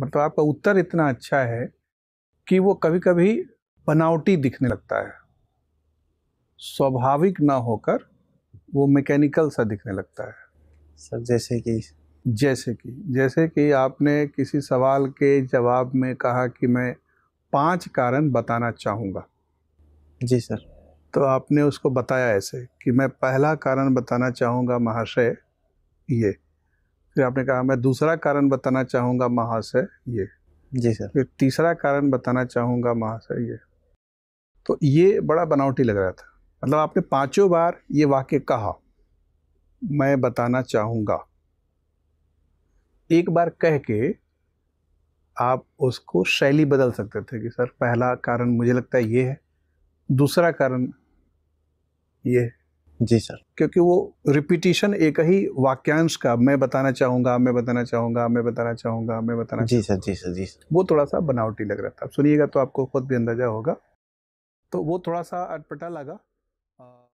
मतलब आपका उत्तर इतना अच्छा है कि वो कभी कभी बनावटी दिखने लगता है स्वाभाविक ना होकर वो मैकेनिकल सा दिखने लगता है सर जैसे कि जैसे कि जैसे कि आपने किसी सवाल के जवाब में कहा कि मैं पांच कारण बताना चाहूँगा जी सर तो आपने उसको बताया ऐसे कि मैं पहला कारण बताना चाहूँगा महाशय ये फिर आपने कहा मैं दूसरा कारण बताना चाहूँगा महाशय ये जी सर फिर तीसरा कारण बताना चाहूँगा महाशय ये तो ये बड़ा बनावटी लग रहा था मतलब आपने पांचों बार ये वाक्य कहा मैं बताना चाहूँगा एक बार कह के आप उसको शैली बदल सकते थे कि सर पहला कारण मुझे लगता है ये है दूसरा कारण ये है जी सर क्योंकि वो रिपीटिशन एक ही वाक्यांश का मैं बताना चाहूंगा मैं बताना चाहूंगा मैं बताना चाहूंगा मैं बताना जी सर जी सर जी सर वो थोड़ा सा बनावटी लग रहा था सुनिएगा तो आपको खुद भी अंदाजा होगा तो वो थोड़ा सा अटपटा लगा